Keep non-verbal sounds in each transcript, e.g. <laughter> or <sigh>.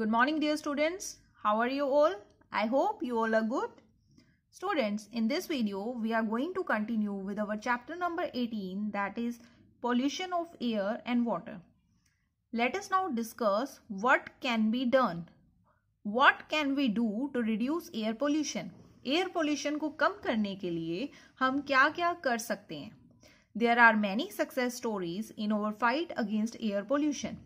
Good morning dear students. How are you all? I hope you all are good. Students, in this video, we are going to continue with our chapter number 18 that is pollution of air and water. Let us now discuss what can be done. What can we do to reduce air pollution? Air pollution को कम करने के लिए हम क्या क्या कर सकते हैं There are many success stories in our fight against air pollution.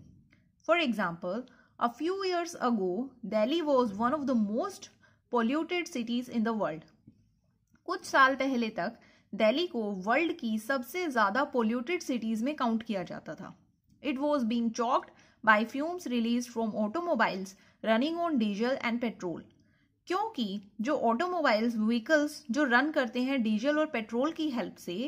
For example. A few years ago, Delhi was one of the most polluted cities in the world. कुछ साल पहले तक दिल्ली को वर्ल्ड की सबसे ज़्यादा पोल्यूटेड सिटीज़ में count किया जाता था it was being choked by fumes release from automobiles running on diesel and petrol क्योंकि जो ऑटोमोबाइल्स व्हीकल्स जो रन करते हैं डीजल और पेट्रोल की हेल्प से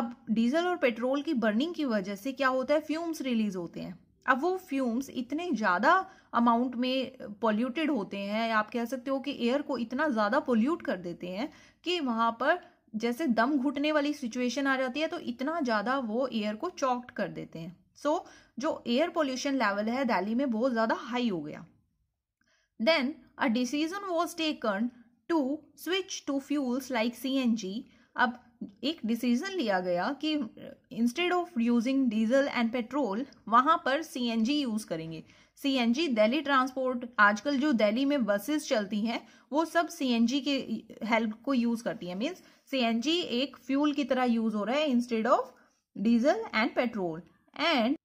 अब डीजल और पेट्रोल की बर्निंग की वजह से क्या होता है फ्यूम्स रिलीज होते हैं अब वो फ्यूम्स इतने ज़्यादा अमाउंट में पोल्यूटेड होते हैं या आप कह सकते हो कि एयर को इतना ज़्यादा पोल्यूट कर देते हैं कि वहाँ पर जैसे दम घुटने वाली सिचुएशन आ जाती है तो इतना ज़्यादा वो एयर को चॉक्ड कर देते हैं सो so, जो एयर पोल्यूशन लेवल है दिल्ली में बहुत ज़्यादा हाई हो गया then a decision was taken to switch to fuels like C N G अब एक डिसीजन लिया गया कि instead of using diesel and petrol वहां पर सीएनजी यूज करेंगे सीएनजी दिल्ली ट्रांसपोर्ट आजकल जो दिल्ली में बसेस चलती हैं वो सब सीएनजी के हेल्प को यूज करती है मीन्स सीएनजी एक फ्यूल की तरह यूज हो रहा है instead of diesel and petrol and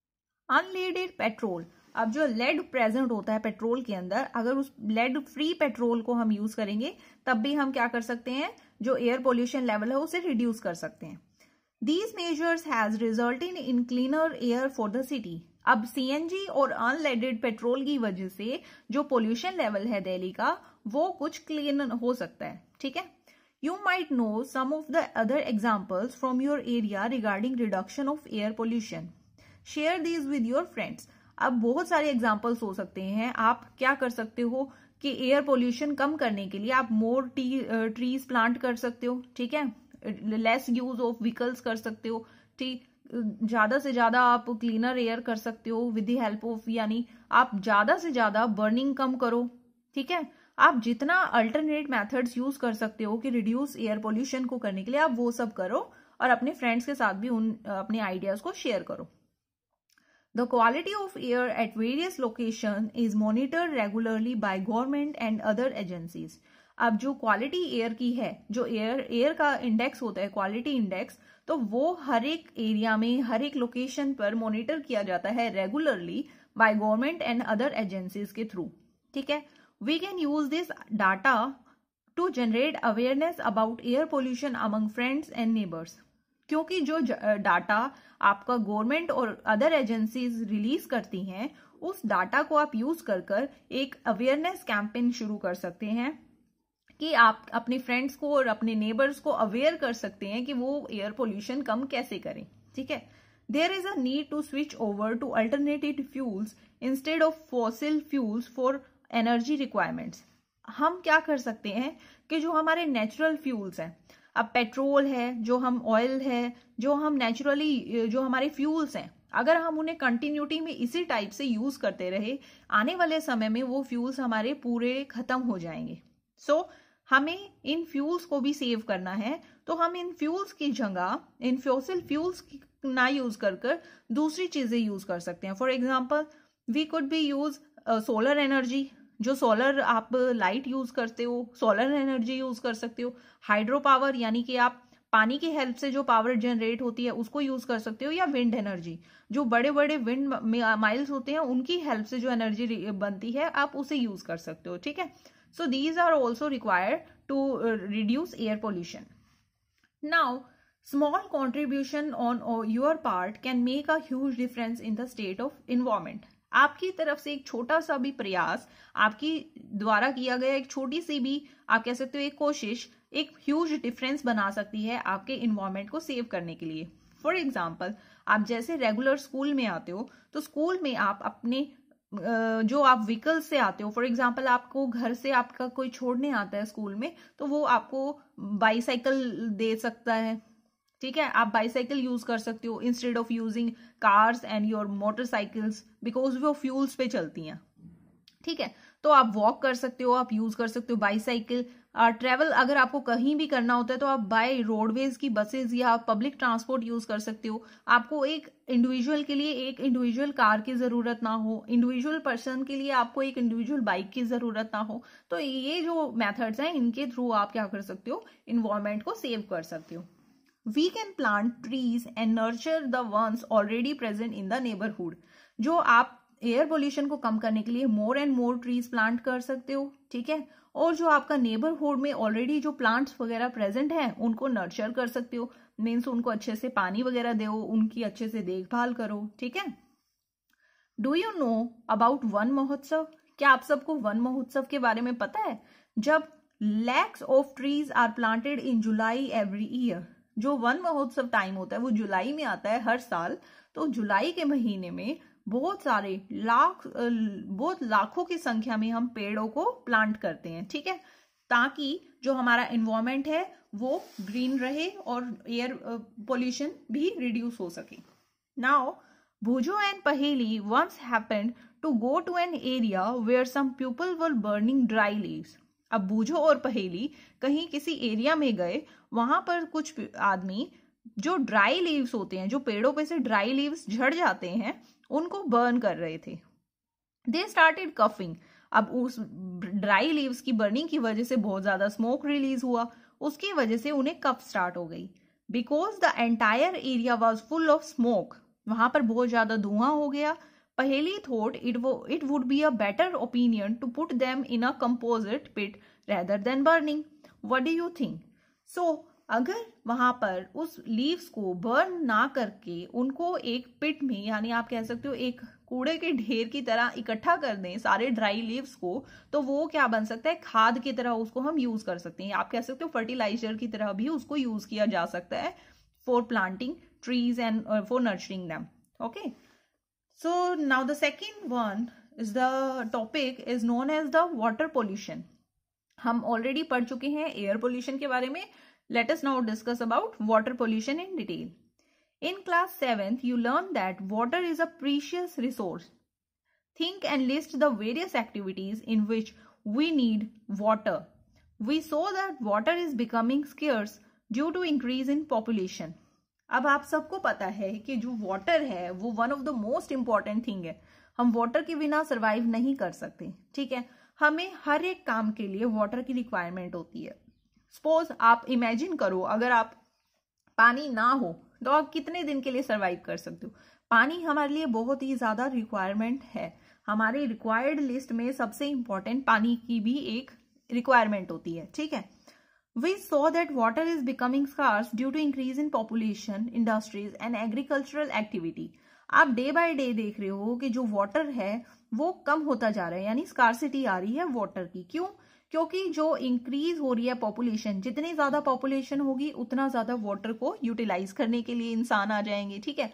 unleaded petrol अब जो लेड प्रेजेंट होता है पेट्रोल के अंदर अगर उस लेड फ्री पेट्रोल को हम यूज करेंगे तब भी हम क्या कर सकते हैं जो एयर पोल्यूशन लेवल है उसे रिड्यूस कर सकते हैं these measures has result in cleaner air for the city अब सीएनजी और अनलेडेड पेट्रोल की वजह से जो पोल्यूशन लेवल है दिल्ली का वो कुछ क्लीन हो सकता है ठीक है you might know some of the other examples from your area regarding reduction of air pollution share these with your friends अब बहुत सारे एग्जाम्पल्स हो सकते हैं आप क्या कर सकते हो कि एयर पोल्यूशन कम करने के लिए आप मोर टी ट्रीज प्लांट कर सकते हो ठीक है लेस यूज ऑफ व्हीकल्स कर सकते हो ठीक ज्यादा से ज्यादा आप क्लीनर एयर कर सकते हो विद दी हेल्प ऑफ यानी आप ज्यादा से ज्यादा बर्निंग कम करो ठीक है आप जितना अल्टरनेट मेथड्स यूज कर सकते हो कि रिड्यूस एयर पोल्यूशन को करने के लिए आप वो सब करो और अपने फ्रेंड्स के साथ भी उन अपने आइडियाज को शेयर करो The quality of air at various location is monitored regularly by government and other agencies. अब जो क्वालिटी एयर की है जो एयर एयर का इंडेक्स होता है क्वालिटी इंडेक्स तो वो हर एक एरिया में हर एक लोकेशन पर मॉनिटर किया जाता है regularly by government and other agencies के थ्रू ठीक है we can use this data to generate awareness about air pollution among friends and neighbours क्योंकि जो डाटा आपका गवर्नमेंट और अदर एजेंसीज रिलीज करती हैं उस डाटा को आप यूज कर कर एक अवेयरनेस कैंपेन शुरू कर सकते हैं कि आप अपने फ्रेंड्स को और अपने नेबर्स को अवेयर कर सकते हैं कि वो एयर पोल्यूशन कम कैसे करें ठीक है there is a need to switch over to alternative fuels instead of fossil fuels for energy requirements हम क्या कर सकते हैं कि जो हमारे नेचुरल फ्यूल्स हैं अब पेट्रोल है जो हम ऑयल है जो हम नेचुरली जो हमारे फ्यूल्स हैं अगर हम उन्हें कंटिन्यूटी में इसी टाइप से यूज करते रहे आने वाले समय में वो फ्यूल्स हमारे पूरे खत्म हो जाएंगे सो so, हमें इन फ्यूल्स को भी सेव करना है तो हम इन फ्यूल्स की जगह इन फ्यूसिल फ्यूल्स ना यूज कर कर दूसरी चीजें यूज कर सकते हैं for example we could be use solar energy जो सोलर आप लाइट यूज करते हो सोलर एनर्जी यूज कर सकते हो हाइड्रो पावर यानी कि आप पानी की हेल्प से जो पावर जनरेट होती है उसको यूज कर सकते हो या विंड एनर्जी जो बड़े बड़े विंड माइल्स होते हैं उनकी हेल्प से जो एनर्जी बनती है आप उसे यूज कर सकते हो ठीक है so these are also required to reduce air pollution now small contribution on your part can make a huge difference in the state of environment आपकी तरफ से एक छोटा सा भी प्रयास आपकी द्वारा किया गया एक छोटी सी भी आप कह सकते हो एक कोशिश एक ह्यूज डिफरेंस बना सकती है आपके इन्वायरमेंट को सेव करने के लिए फॉर एग्जाम्पल आप जैसे रेगुलर स्कूल में आते हो तो स्कूल में आप अपने जो आप व्हीकल से आते हो फॉर एग्जाम्पल आपको घर से आपका कोई छोड़ने आता है स्कूल में तो वो आपको बाईसाइकिल दे सकता है ठीक है आप बाईसाइकिल यूज कर सकते हो instead of using cars and your motorcycles because वो फ्यूल्स पे चलती हैं ठीक है तो आप वॉक कर सकते हो आप यूज कर सकते हो बाईसाइकिल ट्रेवल अगर आपको कहीं भी करना होता है तो आप बाय रोडवेज की बसेज या पब्लिक ट्रांसपोर्ट यूज कर सकते हो आपको एक इंडिविजुअल के लिए एक इंडिविजुअल कार की जरूरत ना हो इंडिविजुअल पर्सन के लिए आपको एक इंडिविजुअल बाइक की जरूरत ना हो तो ये जो मेथड्स हैं इनके थ्रू आप क्या कर सकते हो इन्वायरमेंट को सेव कर सकते हो we can plant trees and nurture the ones already present in the neighbourhood जो आप एयर पोल्यूशन को कम करने के लिए more and more trees plant कर सकते हो ठीक है और जो आपका नेबरहुड में ऑलरेडी जो प्लांट्स वगैरह प्रेजेंट हैं उनको नर्चर कर सकते हो मीन्स उनको अच्छे से पानी वगैरह दो उनकी अच्छे से देखभाल करो ठीक है do you know about Van Mahotsav क्या आप सबको वन महोत्सव के बारे में पता है जब lakhs of trees are planted in July every year जो वन महोत्सव टाइम होता है वो जुलाई में आता है हर साल तो जुलाई के महीने में बहुत सारे लाख बहुत लाखों की संख्या में हम पेड़ों को प्लांट करते हैं ठीक है ताकि जो हमारा इन्वायरमेंट है वो ग्रीन रहे और एयर पोल्यूशन भी रिड्यूस हो सके now Boojho and Paheli once happened to go to an area where some people were burning dry leaves अब बूझो और पहेली कहीं किसी एरिया में गए वहां पर कुछ आदमी जो ड्राई लीव्स होते हैं जो पेड़ों पे से ड्राई लीव्स झड़ जाते हैं उनको बर्न कर रहे थे दे स्टार्टेड कफिंग अब उस ड्राई लीव्स की बर्निंग की वजह से बहुत ज्यादा स्मोक रिलीज हुआ उसकी वजह से उन्हें कफ स्टार्ट हो गई because the entire area was full of smoke वहां पर बहुत ज्यादा धुआं हो गया पहली थॉट इट वो it would be a better opinion to put them in a composite pit rather than burning what do you think so अगर वहां पर उस लीव्स को बर्न ना करके उनको एक पिट में यानी आप कह सकते हो एक कूड़े के ढेर की तरह इकट्ठा कर दें सारे ड्राई लीव्स को तो वो क्या बन सकता है खाद की तरह उसको हम यूज कर सकते हैं आप कह सकते हो फर्टिलाइजर की तरह भी उसको यूज किया जा सकता है for planting trees and for nurturing them okay So now the second one is the topic is known as the water pollution. हम already पढ़ चुके air pollution Let us now discuss about water pollution in detail. In class 7th, you learn that water is a precious resource. Think and list the various activities in which we need water. We saw that water is becoming scarce due to increase in population. अब आप सबको पता है कि जो water है वो one of the most important thing है हम वाटर के बिना सर्वाइव नहीं कर सकते ठीक है हमें हर एक काम के लिए वाटर की रिक्वायरमेंट होती है सपोज आप इमेजिन करो अगर आप पानी ना हो तो आप कितने दिन के लिए सर्वाइव कर सकते हो पानी हमारे लिए बहुत ही ज़्यादा रिक्वायरमेंट है हमारे रिक्वायर्ड लिस्ट में सबसे इंपॉर्टेंट पानी की भी एक रिक्वायरमेंट होती है ठीक है we saw that water is becoming scarce due to increase in population industries and agricultural activity आप डे बाय डे देख रहे हो कि जो वाटर है वो कम होता जा रहा है यानी स्कारसिटी आ रही है वाटर की क्यों क्योंकि जो इंक्रीज हो रही है पॉपुलेशन जितनी ज्यादा पॉपुलेशन होगी उतना ज्यादा वाटर को यूटिलाइज करने के लिए इंसान आ जाएंगे ठीक है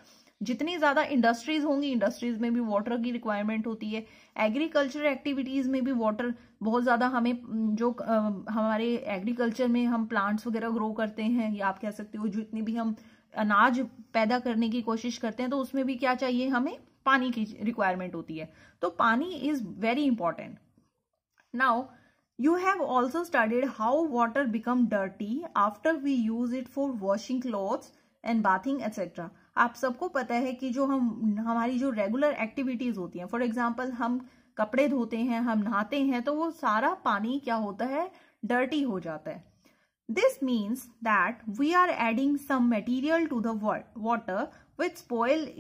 जितनी ज़्यादा इंडस्ट्रीज होंगी इंडस्ट्रीज में भी वाटर की रिक्वायरमेंट होती है एग्रीकल्चर एक्टिविटीज़ में भी वाटर बहुत ज़्यादा हमें जो हमारे एग्रीकल्चर में हम प्लांट्स वगैरह ग्रो करते हैं या आप कह सकते हो जितनी भी हम अनाज पैदा करने की कोशिश करते हैं तो उसमें भी क्या चाहिए हमें पानी की रिक्वायरमेंट होती है तो पानी is very important now you have also studied how water become dirty after we use it for washing clothes and bathing etcetera आप सबको पता है कि जो हम हमारी जो रेगुलर एक्टिविटीज होती हैं फॉर एग्जाम्पल हम कपड़े धोते हैं हम नहाते हैं तो वो सारा पानी क्या होता है डर्टी हो जाता है this means that we are adding some material to the with which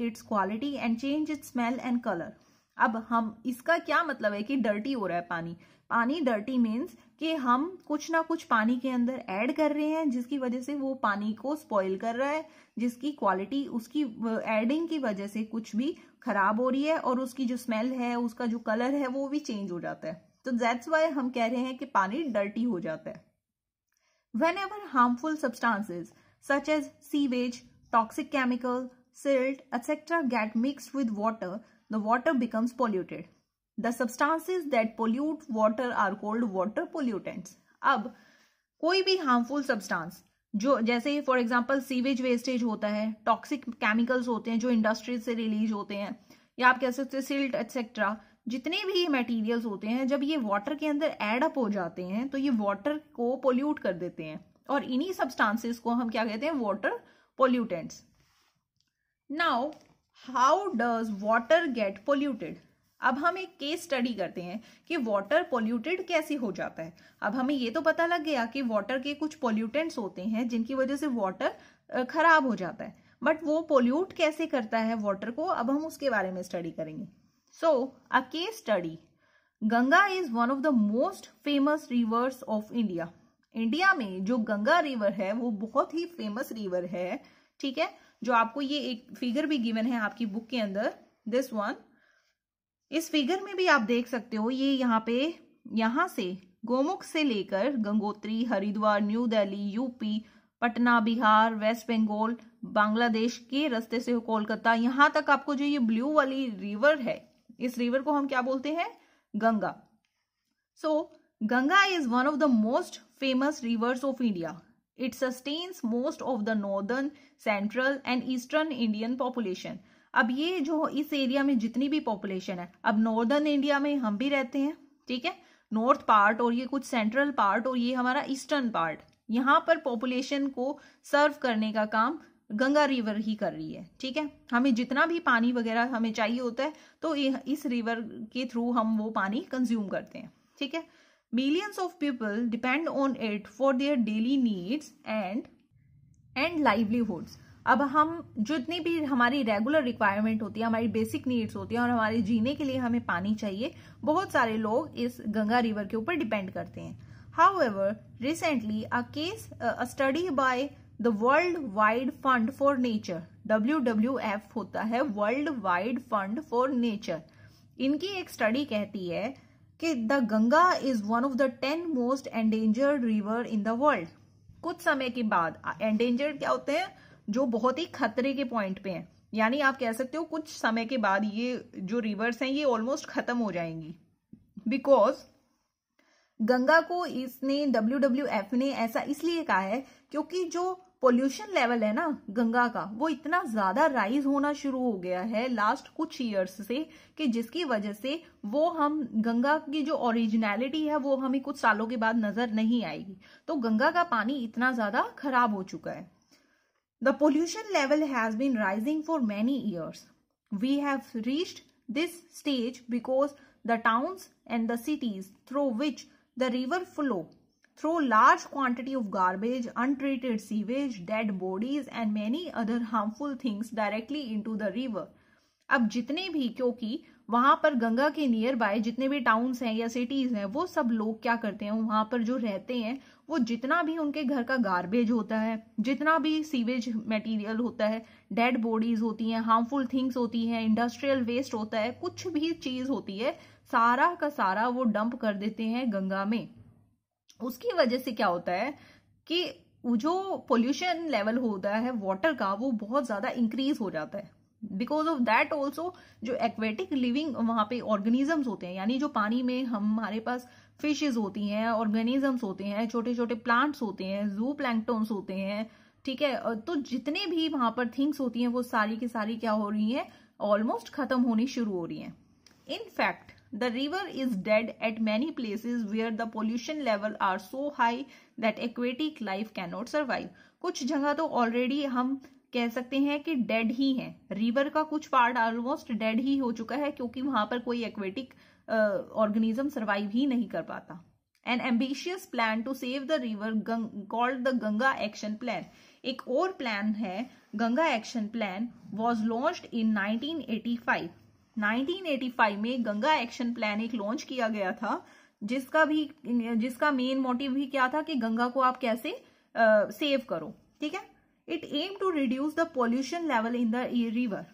its quality and change change smell and colour अब हम इसका क्या मतलब है कि डर्टी हो रहा है पानी पानी डर्टी मीन्स कि हम कुछ ना कुछ पानी के अंदर ऐड कर रहे हैं जिसकी वजह से वो पानी को स्पॉइल कर रहा है जिसकी क्वालिटी उसकी एडिंग की वजह से कुछ भी खराब हो रही है और उसकी जो स्मेल है उसका जो कलर है वो भी चेंज हो जाता है तो दैट्स वाई हम कह रहे हैं कि पानी डर्टी हो जाता है whenever harmful substances such as sewage toxic chemical silt etcetera get mix with water the water becomes polluted the substances that pollute water are called water pollutants अब कोई भी हार्मफुल सब्सटांस जो जैसे for example sewage wastage होता है toxic chemicals होते हैं जो इंडस्ट्रीज से रिलीज होते हैं या आप कह सकते हैं सिल्ट एक्सेट्रा जितने भी मटेरियल्स होते हैं जब ये वाटर के अंदर एड अप हो जाते हैं तो ये वाटर को पोल्यूट कर देते हैं और इन्हीं सब्सटेंसेस को हम क्या कहते हैं water pollutants now how does water get polluted अब हम एक केस स्टडी करते हैं कि वाटर पोल्यूटेड कैसे हो जाता है अब हमें ये तो पता लग गया कि वाटर के कुछ पोल्यूटेंट्स होते हैं जिनकी वजह से वाटर खराब हो जाता है बट वो पोल्यूट कैसे करता है वाटर को अब हम उसके बारे में स्टडी करेंगे so a case study Ganga is one of the most famous rivers of India India में जो गंगा रिवर है वो बहुत ही फेमस रिवर है ठीक है जो आपको ये एक फिगर भी गिवन है आपकी बुक के अंदर दिस वन इस फिगर में भी आप देख सकते हो ये यहाँ पे यहाँ से गोमुख से लेकर Gangotri Haridwar New Delhi UP Patna Bihar West Bengal Bangladesh के रास्ते से कोलकाता यहाँ तक आपको जो ये ब्लू वाली रिवर है इस रिवर को हम क्या बोलते हैं Ganga so Ganga is one of the most famous rivers of India it sustains most of the northern central and eastern Indian population अब ये जो इस एरिया में जितनी भी पॉपुलेशन है अब नॉर्दर्न इंडिया में हम भी रहते हैं ठीक है नॉर्थ पार्ट और ये कुछ सेंट्रल पार्ट और ये हमारा ईस्टर्न पार्ट यहाँ पर पॉपुलेशन को सर्व करने का काम गंगा रिवर ही कर रही है ठीक है हमें जितना भी पानी वगैरह हमें चाहिए होता है तो इस रिवर के थ्रू हम वो पानी कंज्यूम करते हैं ठीक है millions of people depend on it for their daily needs and and livelihoods अब हम जितनी भी हमारी रेगुलर रिक्वायरमेंट होती है हमारी बेसिक नीड्स होती है और हमारे जीने के लिए हमें पानी चाहिए बहुत सारे लोग इस गंगा रिवर के ऊपर डिपेंड करते हैं however a case, uh, a study by the World Wide Fund W Nature, WWF होता है World Wide Fund for Nature इनकी एक स्टडी कहती है कि the Ganga is one of the ten most endangered river in the world कुछ समय के बाद एंडेंजर्ड क्या होते हैं जो बहुत ही खतरे के पॉइंट पे हैं यानी आप कह सकते हो कुछ समय के बाद ये जो रिवर्स हैं ये ऑलमोस्ट खत्म हो जाएंगी बिकॉज गंगा को इसने डब्ल्यू डब्ल्यू एफ ने ऐसा इसलिए कहा है क्योंकि जो पोल्यूशन लेवल है ना गंगा का वो इतना ज्यादा राइज होना शुरू हो गया है लास्ट कुछ ईयर्स से कि जिसकी वजह से वो हम गंगा की जो ओरिजिनलिटी है वो हमें कुछ सालों के बाद नजर नहीं आएगी तो गंगा का पानी इतना ज्यादा खराब हो चुका है The pollution level has been rising for many years. We have reached this stage because the towns and the cities through which the river flow throw large quantity of garbage, untreated sewage, dead bodies and many other harmful things directly into the river. अब जितने भी क्योंकि वहां पर गंगा के near by जितने भी towns हैं या सिटीज हैं वो सब लोग क्या करते हैं वहां पर जो रहते हैं वो जितना भी उनके घर का गार्बेज होता है जितना भी सीवेज मटेरियल होता है डेड बॉडीज होती हैं हार्मफुल थिंग्स होती हैं इंडस्ट्रियल वेस्ट होता है कुछ भी चीज़ होती है सारा का सारा वो डंप कर देते हैं गंगा में उसकी वजह से क्या होता है कि जो पोल्यूशन लेवल होता है वाटर का वो बहुत ज़्यादा इंक्रीज हो जाता है बिकॉज ऑफ दैट ऑल्सो जो एक्वेटिक लिविंग वहां पे ऑर्गेनिजम्स होते हैं यानी जो पानी में हमारे पास फिशेज होती हैं ऑर्गेनिजम्स होते हैं छोटे छोटे प्लांट्स होते हैं जू प्लैंकटोन्स होते हैं ठीक है तो जितने भी वहां पर थिंग्स होती हैं वो सारी की सारी क्या हो रही हैं ऑलमोस्ट खत्म होनी शुरू हो रही हैं in fact river is dead at many places where the pollution level are so high that aquatic life can not survive कुछ जगह तो ऑलरेडी हम कह सकते हैं कि डेड ही है रिवर का कुछ पार्ट ऑलमोस्ट डेड ही हो चुका है क्योंकि वहां पर कोई एक्वेटिक ऑर्गेनिज्म सर्वाइव ही नहीं कर पाता an ambitious plan to save the river called the Ganga action plan एक और प्लान है Ganga action plan was launch in 1985 1985 में गंगा एक्शन प्लान एक लॉन्च किया गया था जिसका भी जिसका मेन मोटिव भी क्या था कि गंगा को आप कैसे सेव uh, करो ठीक है it aim to reduce the pollution level in the river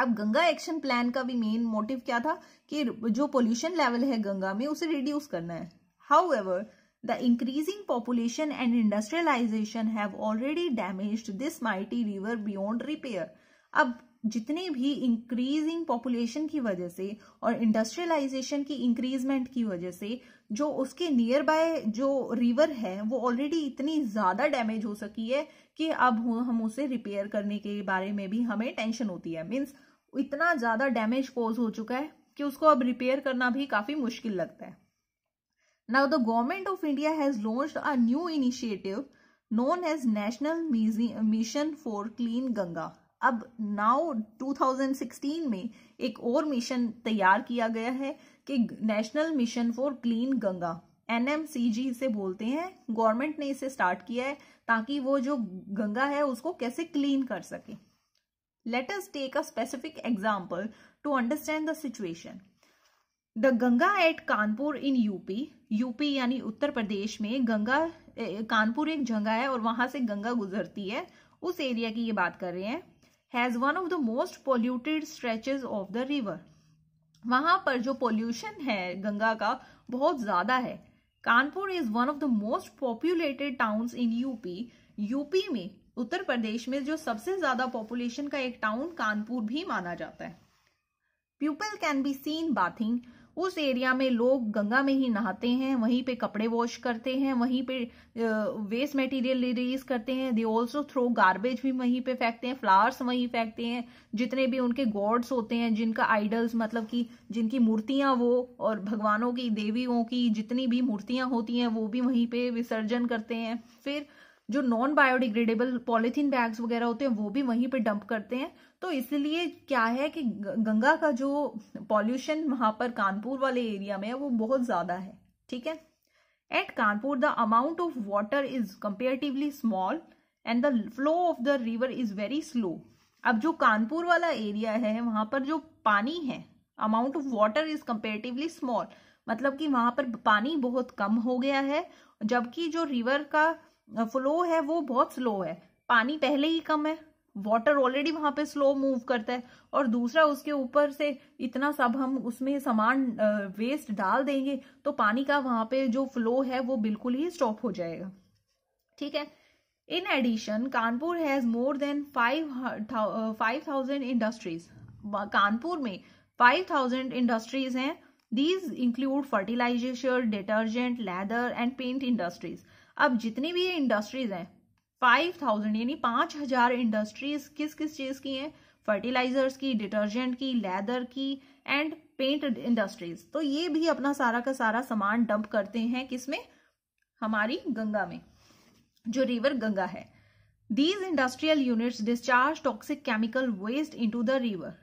अब गंगा एक्शन प्लान का भी मेन मोटिव क्या था कि जो पोल्यूशन लेवल है गंगा में उसे रिड्यूस करना है however the increasing population and industrialisation have already damage this mighty river beyond repair अब जितने भी इंक्रीजिंग पॉपुलेशन की वजह से और इंडस्ट्रियलाइजेशन की इंक्रीजमेंट की वजह से जो उसके नियर बाय जो रिवर है वो ऑलरेडी इतनी ज्यादा डैमेज हो सकी है कि अब हम उसे रिपेयर करने के बारे में भी हमें टेंशन होती है मीन्स इतना ज़्यादा डैमेज कोज हो चुका है कि उसको अब रिपेयर करना भी काफ़ी मुश्किल लगता है now the government of India has launch a new initiative known as national mission for clean Ganga अब नाउ 2016 में एक और मिशन तैयार किया गया है कि national mission for clean Ganga NMCG इसे बोलते हैं गवर्नमेंट ने इसे स्टार्ट किया है ताकि वो जो गंगा है उसको कैसे क्लीन कर सके Let us take a specific example to understand the situation. The Ganga at Kanpur in UP UP यानी उत्तर प्रदेश में गंगा कानपुर एक जगह है और वहां से गंगा गुजरती है उस एरिया की ये बात कर रहे हैं has one of the most polluted stretches of the river वहां पर जो पोल्यूशन है गंगा का बहुत ज़्यादा है Kanpur is one of the most populated towns in UP UP में उत्तर प्रदेश में जो सबसे ज्यादा पॉपुलेशन का एक टाउन कानपुर भी माना जाता है people can be seen bathing उस एरिया में लोग गंगा में ही नहाते हैं वहीं पे कपड़े वॉश करते हैं वहीं पे वेस्ट मटेरियल रिलीज करते हैं दे ऑल्सो थ्रो गार्बेज भी वहीं पे फेंकते हैं फ्लावर्स वहीं फेंकते हैं जितने भी उनके गॉड्स होते हैं जिनका आइडल्स मतलब कि जिनकी मूर्तियां वो और भगवानों की देवियों की जितनी भी मूर्तियां होती हैं वो भी वहीं पे विसर्जन करते हैं फिर जो नॉन बायोडिग्रेडेबल पॉलिथीन बैग्स वगैरह होते हैं वो भी वहीं पे डंप करते हैं तो इसलिए क्या है कि गंगा का जो पॉल्यूशन वहां पर कानपुर वाले एरिया में है वो बहुत ज्यादा है ठीक है at Kanpur the amount of water is comparatively small and the flow of the river is very slow अब जो कानपुर वाला एरिया है वहां पर जो पानी है amount of water is comparatively small मतलब कि वहां पर पानी बहुत कम हो गया है जबकि जो रिवर का फ्लो है वो बहुत स्लो है पानी पहले ही कम है वाटर ऑलरेडी वहां पे स्लो मूव करता है और दूसरा उसके ऊपर से इतना सब हम उसमें सामान वेस्ट डाल देंगे तो पानी का वहां पे जो फ्लो है वो बिल्कुल ही स्टॉप हो जाएगा ठीक है in addition Kanpur has more than five five thousand industries Kanpur में फाइव थाउजेंड इंडस्ट्रीज हैं these include fertilisation detergent leather and paint industries अब जितनी भी ये इंडस्ट्रीज हैं थाउजेंड यानी हजार इंडस्ट्रीज किस किस चीज की हैं फर्टिलाइजर्स की डिटर्जेंट की लेदर की एंड पेंट इंडस्ट्रीज तो ये भी अपना सारा का सारा सामान डंप करते हैं किसमें हमारी गंगा में जो रिवर गंगा है these industrial units discharge toxic chemical waste into the river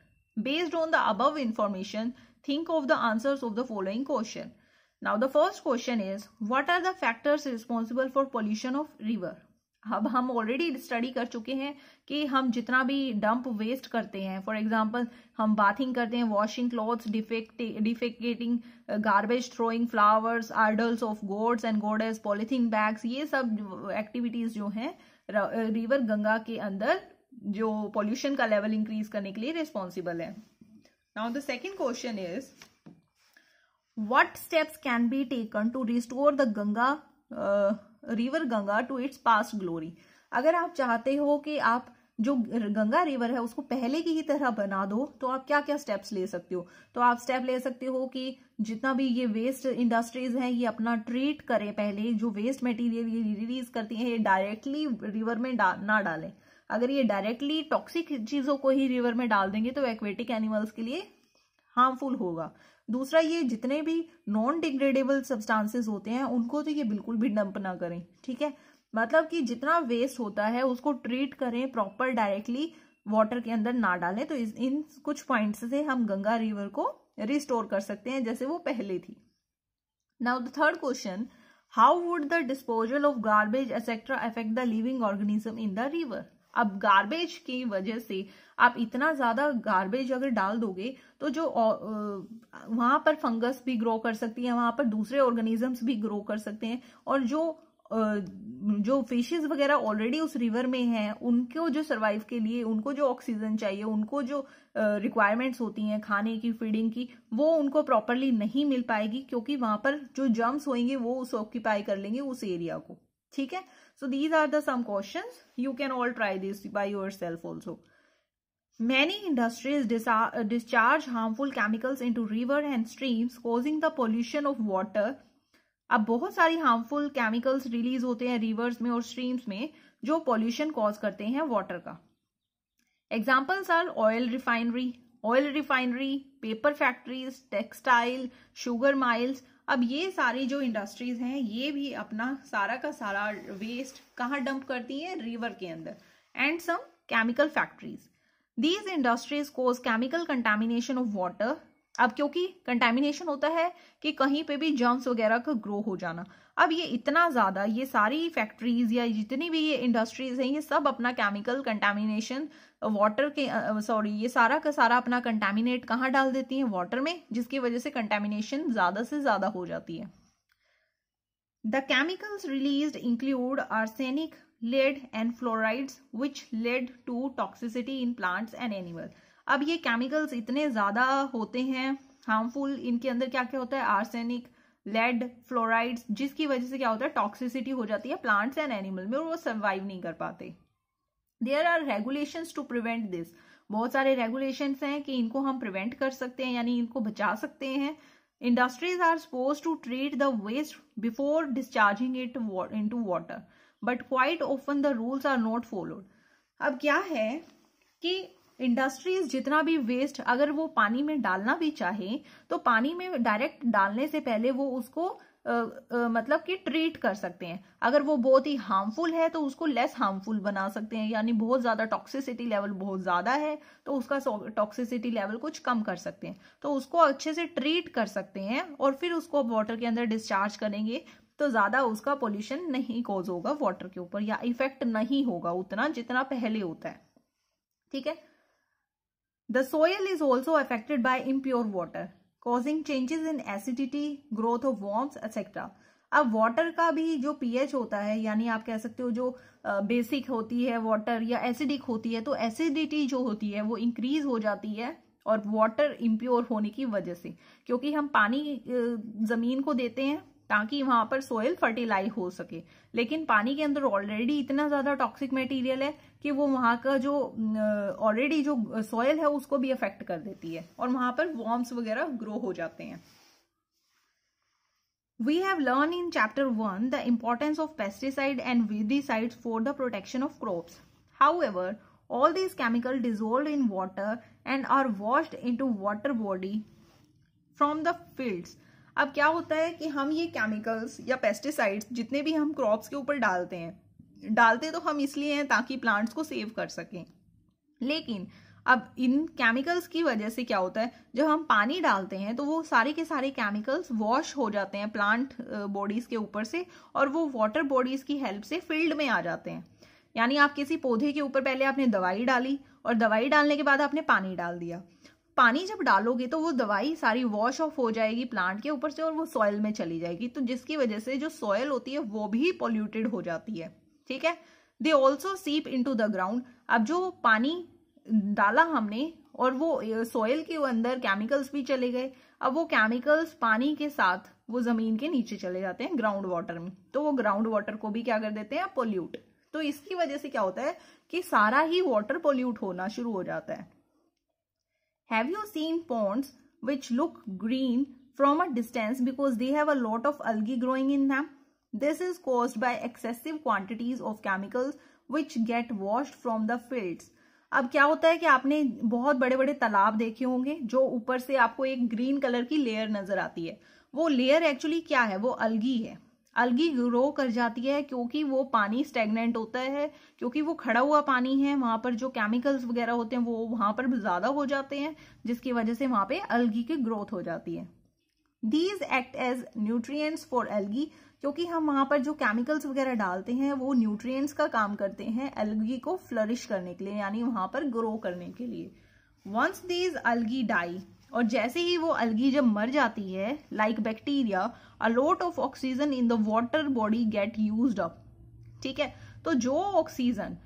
based on the above information think of the answer of the following question now the first question is what are the factors responsible for pollution of river अब हम already study कर चुके हैं कि हम जितना भी dump waste करते हैं फॉर एग्जाम्पल हम बाथिंग करते हैं washing clothes defecating garbage throwing flowers idols of gods and goddess polythene bags ये सब एक्टिविटीज जो हैं रिवर uh, गंगा के अंदर जो पॉल्यूशन का लेवल इंक्रीज करने के लिए रिस्पॉन्सिबल है now the second question is what steps can be taken to restore the ganga uh, river ganga to its past glory अगर आप चाहते हो कि आप जो गंगा रिवर है उसको पहले की ही तरह बना दो तो आप क्या क्या स्टेप्स ले सकते हो तो आप स्टेप ले सकते हो कि जितना भी ये वेस्ट इंडस्ट्रीज हैं ये अपना ट्रीट करें पहले जो वेस्ट मटेरियल ये रिलीज करती हैं ये डायरेक्टली रिवर में डा, ना डालें अगर ये डायरेक्टली टॉक्सिक चीज़ों को ही रिवर में डाल देंगे तो एक्वेटिक एनिमल्स के लिए हार्मफुल होगा दूसरा ये जितने भी नॉन डिग्रेडेबल सब्सटेंसेस होते हैं उनको तो ये बिल्कुल भी डंप ना करें ठीक है मतलब कि जितना वेस्ट होता है उसको ट्रीट करें प्रॉपर डायरेक्टली वाटर के अंदर ना डालें तो इन कुछ पॉइंट्स से हम गंगा रिवर को रिस्टोर कर सकते हैं जैसे वो पहले थी now the third question how would the disposal of garbage etcetera affect the living organism in the river अब गार्बेज की वजह से आप इतना ज़्यादा गार्बेज अगर डाल दोगे तो जो वहां पर फंगस भी ग्रो कर सकती है वहां पर दूसरे ऑर्गेनिजम्स भी ग्रो कर सकते हैं और जो जो फिशेज वगैरह ऑलरेडी उस रिवर में हैं उनको जो सर्वाइव के लिए उनको जो ऑक्सीजन चाहिए उनको जो रिक्वायरमेंट्स होती हैं खाने की फीडिंग की वो उनको प्रॉपरली नहीं मिल पाएगी क्योंकि वहां पर जो जर्म्स होंगे वो उस ऑक्यूपाई कर लेंगे उस एरिया को ठीक है so these are the some question you can all try this by yourself also Many industries discharge harmful chemicals into river and streams causing the pollution of water. अब बहुत सारी harmful chemicals release होते हैं rivers में और streams में जो pollution cause करते हैं water का Examples are oil refinery, oil refinery, paper factories, textile, sugar mills. अब ये सारी जो इंडस्ट्रीज हैं ये भी अपना सारा का सारा वेस्ट कहाँ डंप करती हैं रिवर के अंदर and some chemical factories these industries cause chemical contamination of water अब क्योंकि कंटेमिनेशन होता है कि कहीं पे भी जर्म्स वगैरह का ग्रो हो जाना अब ये इतना ज़्यादा ये सारी फैक्ट्रीज या जितनी भी ये इंडस्ट्रीज हैं ये सब अपना केमिकल कंटेमिनेशन वाटर के सॉरी ये सारा का सारा अपना कंटेमिनेट कहाँ डाल देती हैं वाटर में जिसकी वजह से कंटेमिनेशन ज़्यादा से ज़्यादा हो जाती है the chemicals release include arsenic lead and fluorides which lead to toxicity in plants and animal अब ये केमिकल्स इतने ज़्यादा होते हैं हार्मफुल इनके अंदर क्या क्या होता है आर्सेनिक लेड फ्लोराइड्स जिसकी वजह से क्या होता है टॉक्सिसिटी हो जाती है प्लांट्स एंड एनिमल में और वो सर्वाइव नहीं कर पाते there are regulation to prevent this बहुत सारे रेगुलेशन हैं कि इनको हम प्रिवेंट कर सकते हैं यानी इनको बचा सकते हैं industries are suppose to treat the waste before discharging it into water but quite often the rules are not followed अब क्या है कि इंडस्ट्रीज जितना भी वेस्ट अगर वो पानी में डालना भी चाहे तो पानी में डायरेक्ट डालने से पहले वो उसको आ, आ, मतलब कि ट्रीट कर सकते हैं अगर वो बहुत ही हार्मफुल है तो उसको लेस हार्मफुल बना सकते हैं यानी बहुत ज़्यादा टॉक्सिसिटी लेवल बहुत ज़्यादा है तो उसका टॉक्सिसिटी लेवल कुछ कम कर सकते हैं तो उसको अच्छे से ट्रीट कर सकते हैं और फिर उसको वाटर के अंदर डिस्चार्ज करेंगे तो ज्यादा उसका पोल्यूशन नहीं कॉज होगा वाटर के ऊपर या इफेक्ट नहीं होगा उतना जितना पहले होता है ठीक है the soil is also affected by impure water causing changes in acidity growth of worms etcetera अब वाटर का भी जो पीएच होता है यानी आप कह सकते हो जो बेसिक होती है वाटर या एसिडिक होती है तो एसिडिटी जो होती है वो इंक्रीज हो जाती है और वाटर इम्प्योर होने की वजह से क्योंकि हम पानी जमीन को देते हैं ताकि वहां पर सोयल फर्टिलाइज हो सके लेकिन पानी के अंदर ऑलरेडी इतना ज्यादा टॉक्सिक मटेरियल है कि वो वहां का जो ऑलरेडी जो सॉयल है उसको भी अफेक्ट कर देती है और वहां पर वॉर्म्स वगैरह ग्रो हो जाते हैं we have learn in chapter one the importance of pesticide and weedicide for the protection of crop however all this chemical dissolve in water and are washed into water body from the fields अब क्या होता है कि हम ये chemicals या pesticides जितने भी हम क्रॉप्स के ऊपर डालते हैं डालते तो हम इसलिए हैं ताकि प्लांट्स को सेव कर सकें लेकिन अब इन केमिकल्स की वजह से क्या होता है जब हम पानी डालते हैं तो वो सारे के सारे केमिकल्स वॉश हो जाते हैं प्लांट बॉडीज के ऊपर से और वो वाटर बॉडीज की हेल्प से फील्ड में आ जाते हैं यानी आप किसी पौधे के ऊपर पहले आपने दवाई डाली और दवाई डालने के बाद आपने पानी डाल दिया पानी जब डालोगे तो वो दवाई सारी वॉश ऑफ हो जाएगी प्लांट के ऊपर से और वो सॉयल में चली जाएगी तो जिसकी वजह से जो सॉयल होती है वो भी पॉल्यूटेड हो जाती है ठीक है दे ऑल्सो सीप इन टू द ग्राउंड अब जो पानी डाला हमने और वो सॉयल के अंदर केमिकल्स भी चले गए अब वो केमिकल्स पानी के साथ वो जमीन के नीचे चले जाते हैं ग्राउंड वाटर में तो वो ग्राउंड वाटर को भी क्या कर देते हैं पोल्यूट तो इसकी वजह से क्या होता है कि सारा ही वाटर पोल्यूट होना शुरू हो जाता है Have you seen ponds which look green from a distance because they have a lot of algae growing in them? This is caused by excessive quantities of chemicals which get washed from the fields. अब क्या होता है कि आपने बहुत बड़े बड़े तालाब देखे होंगे जो ऊपर से आपको एक ग्रीन कलर की लेयर नजर आती है वो लेयर एक्चुअली क्या है वो अलगी है अलगी ग्रो कर जाती है क्योंकि वो पानी स्टेगनेंट होता है क्योंकि वो खड़ा हुआ पानी है वहां पर जो केमिकल्स वगैरह होते हैं वो वहां पर ज्यादा हो जाते हैं जिसकी वजह से वहां पे अलगी की ग्रोथ हो जाती है these act as nutrients for algae क्योंकि हम वहां पर जो केमिकल्स वगैरह डालते हैं वो न्यूट्रिएंट्स का काम करते हैं एल्गी को फ्लरिश करने के लिए यानी वहां पर ग्रो करने के लिए वंस दीज अलगी डाई और जैसे ही वो अलगी जब मर जाती है like bacteria a lot of oxygen in the water body get use up ठीक है तो जो ऑक्सीजन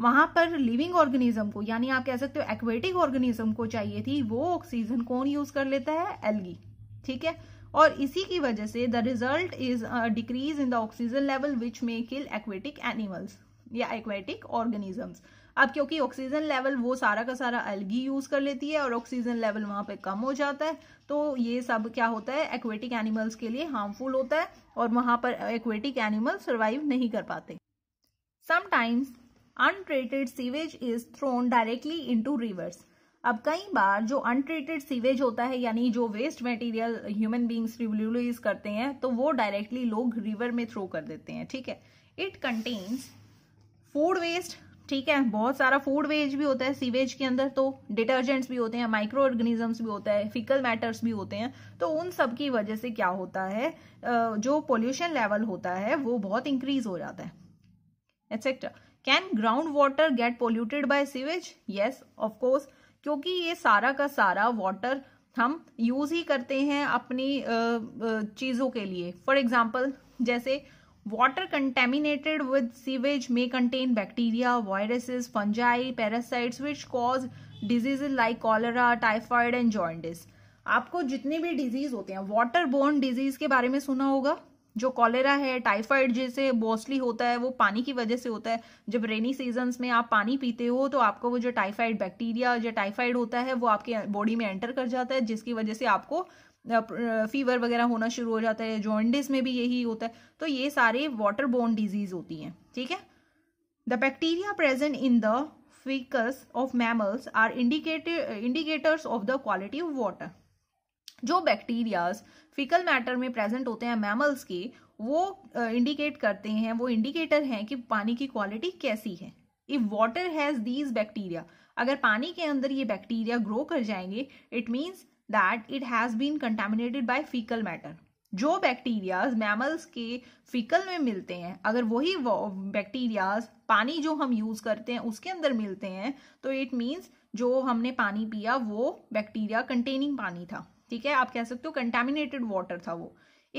वहां पर लिविंग ऑर्गेनिज्म को यानी आप कह सकते हो एक्वेटिक ऑर्गेनिज्म को चाहिए थी वो ऑक्सीजन कौन यूज कर लेता है एलगी ठीक है और इसी की वजह से the result is decrease in the oxygen level which may kill aquatic animals या एक्वेटिक ऑर्गेनिजम्स अब क्योंकि ऑक्सीजन लेवल वो सारा का सारा अलगी यूज कर लेती है और ऑक्सीजन लेवल वहां पे कम हो जाता है तो ये सब क्या होता है एक्वेटिक एनिमल्स के लिए हार्मफुल होता है और वहां पर एक्वेटिक एनिमल सर्वाइव नहीं कर पाते sometimes untreated sewage is thrown directly to rivers अब कई बार जो अनट्रीटेड सीवेज होता है यानी जो वेस्ट मटेरियल ह्यूमन बींग्स रिवल्यूज करते हैं तो वो डायरेक्टली लोग रिवर में थ्रो कर देते हैं ठीक है इट कंटेन्स फूड वेस्ट ठीक है बहुत सारा फूड वेज भी होता है सीवेज के अंदर तो डिटर्जेंट्स भी होते हैं माइक्रो ऑर्गेनिजम्स भी होता है फिकल मैटर्स भी होते हैं तो उन सब की वजह से क्या होता है जो पोल्यूशन लेवल होता है वो बहुत इंक्रीज हो जाता है etcetera can ground water get polluted by sewage yes of course क्योंकि ये सारा का सारा वाटर हम यूज ही करते हैं अपनी चीज़ों के लिए फॉर एग्जाम्पल जैसे Water contaminated with sewage may contain bacteria, viruses, fungi, parasites which cause diseases like cholera, typhoid and jaundice. आपको जितने भी डिजीज होते हैं वाटर बोर्न डिजीज के बारे में सुना होगा जो कॉलेरा है टाइफाइड जैसे मोस्टली होता है वो पानी की वजह से होता है जब रेनी सीजन्स में आप पानी पीते हो तो आपको वो जो टाइफाइड बैक्टीरिया जो टाइफाइड होता है वो आपके बॉडी में एंटर कर जाता है जिसकी वजह से आपको फीवर वगैरह होना शुरू हो जाता है जॉन्डिस में भी यही होता है तो ये सारे वाटर बोन डिजीज होती हैं ठीक है the bacteria present in the faeces of mammals are indicator indicators of the quality of water जो बैक्टीरियाज फिकल मैटर में प्रेजेंट होते हैं मैमल्स के वो इंडिकेट uh, करते हैं वो इंडिकेटर हैं कि पानी की क्वालिटी कैसी है if water has these bacteria अगर पानी के अंदर ये बैक्टीरिया ग्रो कर जाएंगे it means that it has been contaminated by faecal matter जो बैक्टीरियाज मैमल्स के फीकल में मिलते हैं अगर वही बैक्टीरियाज पानी जो हम यूज करते हैं उसके अंदर मिलते हैं तो इट मीन्स जो हमने पानी पिया वो बैक्टीरिया कंटेनिंग पानी था ठीक है आप कह सकते हो कंटेमिनेटेड वाटर था वो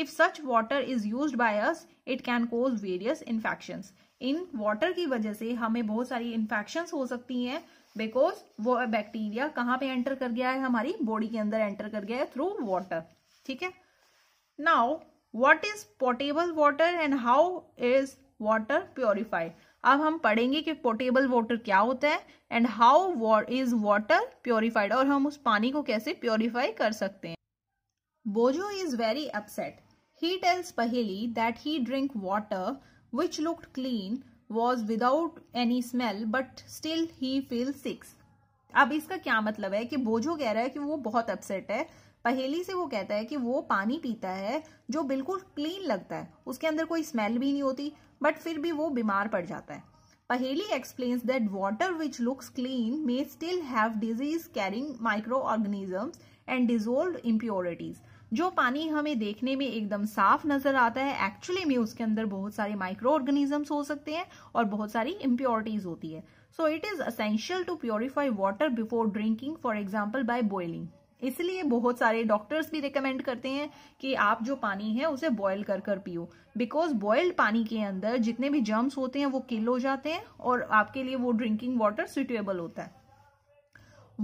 if such water is use by us it can cause various infection in water की वजह से हमें बहुत सारी इन्फेक्शन हो सकती हैं बिकॉज वो बैक्टीरिया कहाँ पे एंटर कर गया है हमारी बॉडी के अंदर एंटर कर गया है थ्रू वाटर ठीक है now what is potable water and how is water purified अब हम पढ़ेंगे कि पोटेबल वाटर क्या होता है and how is water purified और हम उस पानी को कैसे प्योरीफाई कर सकते हैं Boojho is very upset he tells Paheli that he drink water which looked clean was without any smell but still he feel sick अब इसका क्या मतलब है कि बोझो कह रहा है कि वो बहुत अपसेट है पहेली से वो कहता है कि वो पानी पीता है जो बिल्कुल क्लीन लगता है उसके अंदर कोई स्मेल भी नहीं होती बट फिर भी वो बीमार पड़ जाता है Paheli explains that water which looks clean may still have disease carrying microorganisms and dissolve impurities जो पानी हमें देखने में एकदम साफ नजर आता है एक्चुअली में उसके अंदर बहुत सारे माइक्रो ऑर्गेनिजम्स हो सकते हैं और बहुत सारी इम्प्योरिटीज होती है so it is essential to purify water before drinking for example by boiling इसलिए बहुत सारे डॉक्टर्स भी रिकमेंड करते हैं कि आप जो पानी है उसे बॉयल कर कर पियो बिकॉज बॉयल्ड पानी के अंदर जितने भी जर्म्स होते हैं वो किल हो जाते हैं और आपके लिए वो ड्रिंकिंग वाटर सुटेबल होता है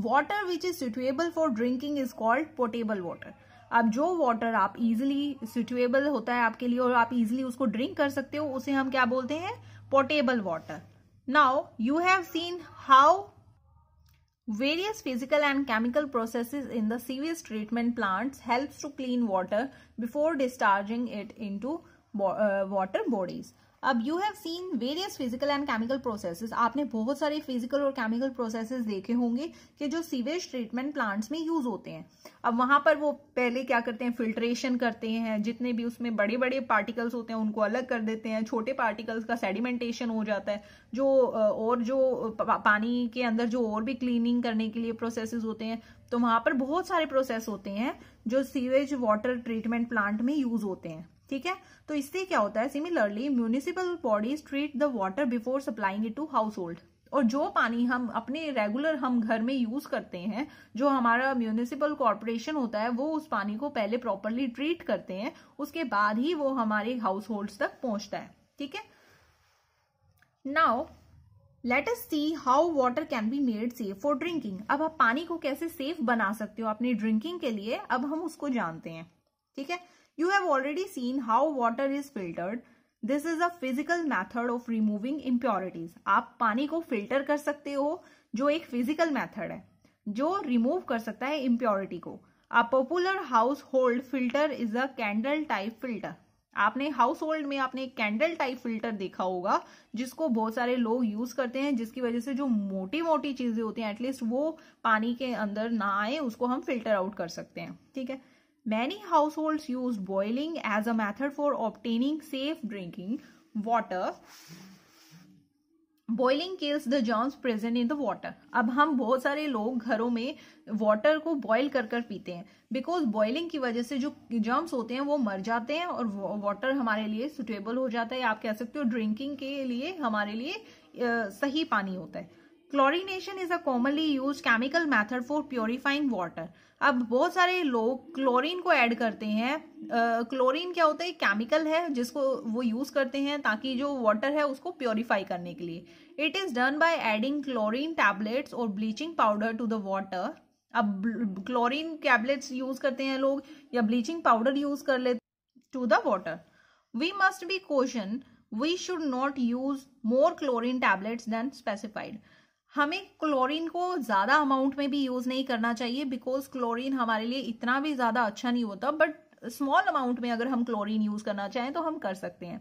water which is suitable for drinking is called potable water अब जो वाटर आप इजिली सिचुएबल होता है आपके लिए और आप इजिली उसको ड्रिंक कर सकते हो उसे हम क्या बोलते हैं portable water now you have seen how various physical and chemical processes in the sewage treatment plant help to clean water before discharging it into water bodies अब you have seen various physical and chemical processes आपने बहुत सारे physical और chemical processes देखे होंगे कि जो sewage treatment plants में यूज होते हैं अब वहां पर वो पहले क्या करते हैं फिल्ट्रेशन करते हैं जितने भी उसमें बड़े बड़े पार्टिकल्स होते हैं उनको अलग कर देते हैं छोटे पार्टिकल्स का सेडिमेंटेशन हो जाता है जो और जो पानी के अंदर जो और भी क्लीनिंग करने के लिए प्रोसेसेस होते हैं तो वहां पर बहुत सारे प्रोसेस होते हैं जो सीवेज वाटर ट्रीटमेंट प्लांट में यूज होते हैं ठीक है तो इससे क्या होता है similarly municipal bodies treat the water before supplying it to household और जो पानी हम अपने रेगुलर हम घर में यूज करते हैं जो हमारा म्यूनिसिपल कॉरपोरेशन होता है वो उस पानी को पहले प्रॉपरली ट्रीट करते हैं उसके बाद ही वो हमारे हाउस होल्ड तक पहुंचता है ठीक है now let us see how water can be made safe for drinking अब आप पानी को कैसे सेफ बना सकते हो अपनी ड्रिंकिंग के लिए अब हम उसको जानते हैं ठीक है You have already seen how water is filtered. This is a physical method of removing impurities आप पानी को फिल्टर कर सकते हो जो एक फिजिकल मैथड है जो रिमूव कर सकता है इम्प्योरिटी को a popular household filter is a candle type filter आपने हाउस होल्ड में आपने एक कैंडल टाइप फिल्टर देखा होगा जिसको बहुत सारे लोग यूज करते हैं जिसकी वजह से जो मोटी मोटी चीजें होती हैं एटलीस्ट वो पानी के अंदर ना आए उसको हम फिल्टर आउट कर सकते हैं ठीक है Many households used boiling as a method for obtaining safe drinking water. Boiling kills the germs present in the water अब हम बहुत सारे लोग घरों में वॉटर को बॉयल कर कर पीते हैं बिकॉज बॉइलिंग की वजह से जो जर्म्स होते हैं वो मर जाते हैं और वॉटर हमारे लिए सुटेबल हो जाता है आप कह सकते हो ड्रिंकिंग के लिए हमारे लिए सही पानी होता है chlorination is a commonly use chemical method for purifying water अब बहुत सारे लोग क्लोरीन को ऐड करते हैं क्लोरीन uh, क्या होता है केमिकल है जिसको वो यूज करते हैं ताकि जो वाटर है उसको प्योरीफाई करने के लिए it is done by adding chlorine tablets और bleaching powder to the water अब क्लोरीन टैबलेट्स यूज करते हैं लोग या ब्लीचिंग पाउडर यूज कर लेते to the water we must be question we should not use more chlorine tablets than specified हमें chlorine को ज़्यादा अमाउंट में भी यूज़ नहीं करना चाहिए बिकॉज क्लोरीन हमारे लिए इतना भी ज़्यादा अच्छा नहीं होता बट स्मॉल अमाउंट में अगर हम क्लोरीन यूज़ करना चाहें तो हम कर सकते हैं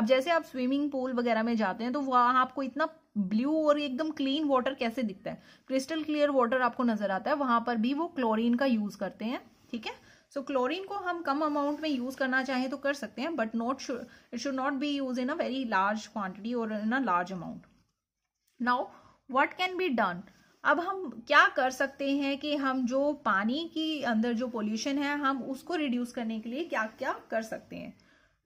अब जैसे आप स्विमिंग पूल वगैरह में जाते हैं तो वहां आपको इतना ब्लू और एकदम क्लीन वाटर कैसे दिखता है क्रिस्टल क्लियर वाटर आपको नज़र आता है वहां पर भी वो क्लोरीन का यूज़ करते हैं ठीक है सो so, क्लोरीन को हम कम अमाउंट में यूज़ करना चाहें तो कर सकते हैं but not it should not be use in a very large quantity और in a large amount now what can be done अब हम क्या कर सकते हैं कि हम जो पानी के अंदर जो पोल्यूशन है हम उसको रिड्यूस करने के लिए क्या क्या कर सकते हैं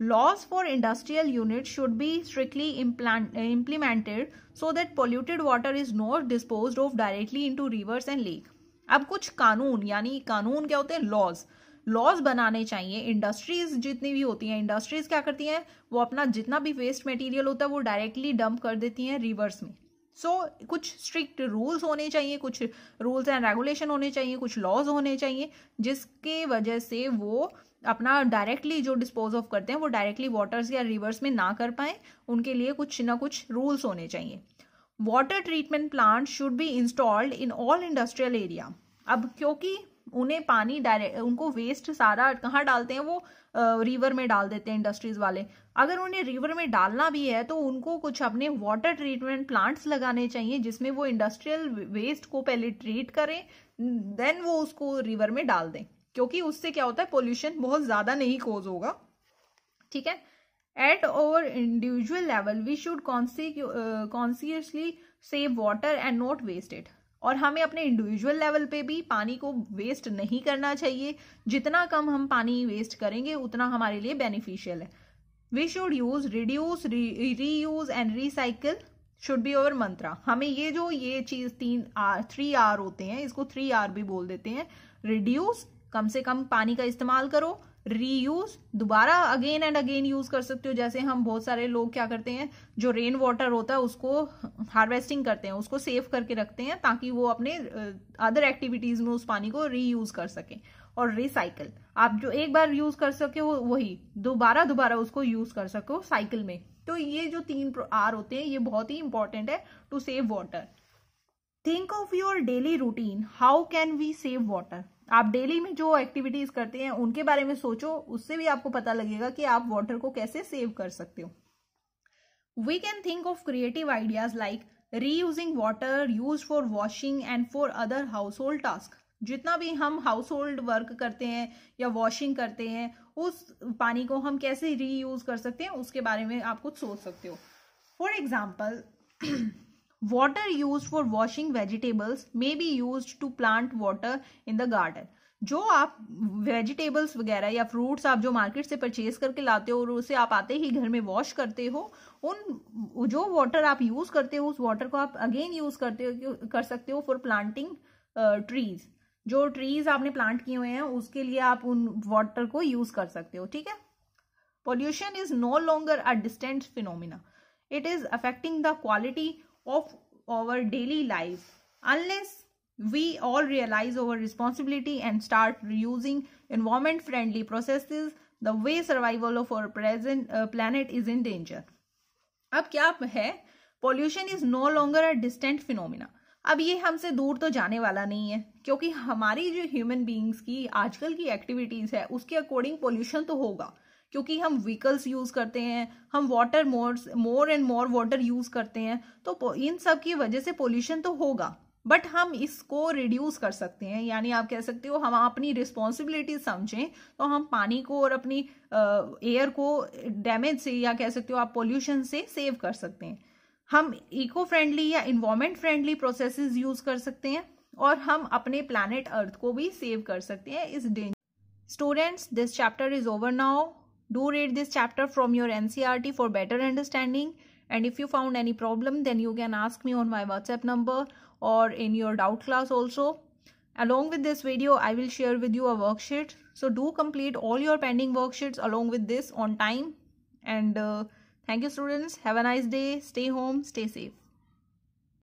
laws for industrial unit should be strictly implemented so that polluted water is not dispose of directly into rivers and lake अब कुछ कानून यानी कानून क्या होते हैं लॉज लॉज बनाने चाहिए इंडस्ट्रीज जितनी भी होती हैं इंडस्ट्रीज क्या करती हैं वो अपना जितना भी वेस्ट मटेरियल होता है वो डायरेक्टली डंप कर देती हैं रिवर्स में सो so, कुछ स्ट्रिक्ट रूल्स होने चाहिए कुछ रूल्स एंड रेगुलेशन होने चाहिए कुछ लॉज होने चाहिए जिसके वजह से वो अपना डायरेक्टली जो डिस्पोज ऑफ करते हैं वो डायरेक्टली वाटर्स या रिवर्स में ना कर पाए उनके लिए कुछ ना कुछ रूल्स होने चाहिए water treatment plant should be installed in all industrial area अब क्योंकि उन्हें पानी डायरेक्ट उनको वेस्ट सारा कहाँ डालते हैं वो रिवर में डाल देते हैं इंडस्ट्रीज वाले अगर उन्हें रिवर में डालना भी है तो उनको कुछ अपने वाटर ट्रीटमेंट प्लांट्स लगाने चाहिए जिसमें वो इंडस्ट्रियल वेस्ट को पहले ट्रीट करें देन वो उसको रिवर में डाल दें क्योंकि उससे क्या होता है पोल्यूशन बहुत ज़्यादा नहीं कोज होगा ठीक है at our individual level we should consciously save water and not waste और हमें अपने इंडिविजुअल लेवल पे भी पानी को वेस्ट नहीं करना चाहिए जितना कम हम पानी वेस्ट करेंगे उतना हमारे लिए बेनिफिशियल है we should use reduce reuse and recycle should be our mantra हमें ये जो ये चीज तीन आर थ्री आर होते हैं इसको थ्री आर भी बोल देते हैं रिड्यूस कम से कम पानी का इस्तेमाल करो रीयूज दोबारा अगेन एंड अगेन यूज कर सकते हो जैसे हम बहुत सारे लोग क्या करते हैं जो रेन वाटर होता है उसको हार्वेस्टिंग करते हैं उसको सेव करके रखते हैं ताकि वो अपने अदर एक्टिविटीज में उस पानी को रीयूज कर सकें और रिसाइकल आप जो एक बार यूज कर सके वो वही दोबारा दोबारा उसको यूज कर सको साइकिल में तो ये जो तीन आर होते हैं ये बहुत ही इंपॉर्टेंट है to save water think of your daily routine how can we save water आप डेली में जो एक्टिविटीज करते हैं उनके बारे में सोचो उससे भी आपको पता लगेगा कि आप वाटर को कैसे सेव कर सकते हो we can think of creative ideas like reusing water use for washing and for other household task जितना भी हम हाउस होल्ड वर्क करते हैं या वॉशिंग करते हैं उस पानी को हम कैसे रीयूज कर सकते हैं उसके बारे में आप कुछ सोच सकते हो for example <clears throat> water use for washing vegetables may be use to plant water in the garden जो आप वेजिटेबल्स वगैरह या फ्रूट्स आप जो मार्केट से परचेज करके लाते हो और उसे आप आते ही घर में वॉश करते हो उन जो वाटर आप यूज करते हो उस वाटर को आप अगेन यूज करते हो कर सकते हो फॉर प्लांटिंग ट्रीज जो ट्रीज आपने प्लांट किए हुए हैं उसके लिए आप उन वाटर को यूज कर सकते हो ठीक है pollution is no longer a distant phenomena it is affecting the quality of our daily life unless we all realize our responsibility and start using environment friendly processes the way survival of our present uh, planet is in danger ab kya hai pollution is no longer a distant phenomena अब ये हमसे दूर तो जाने वाला नहीं है क्योंकि हमारी जो ह्यूमन बीइंग्स की आजकल की एक्टिविटीज़ है उसके अकॉर्डिंग पोल्यूशन तो होगा क्योंकि हम व्हीकल्स यूज़ करते हैं हम water more more and more water use करते हैं तो इन सब की वजह से पोल्यूशन तो होगा बट हम इसको रिड्यूस कर सकते हैं यानी आप कह सकते हो हम अपनी रिस्पॉन्सिबिलिटी समझें तो हम पानी को और अपनी एयर को डैमेज से या कह सकते हो आप पोल्यूशन से सेव कर सकते हैं हम इको फ्रेंडली या इन्वायरमेंट फ्रेंडली प्रोसेस यूज कर सकते हैं और हम अपने प्लानट अर्थ को भी सेव कर सकते हैं इस danger students this chapter is over now Do read this chapter from your NCRT for better understanding. And if you found any problem, then you can ask me on my WhatsApp number or in your doubt class also. Along with this video, I will share with you a worksheet. So do complete all your pending worksheets along with this on time. And uh, thank you students. Have a nice day. Stay home. Stay safe.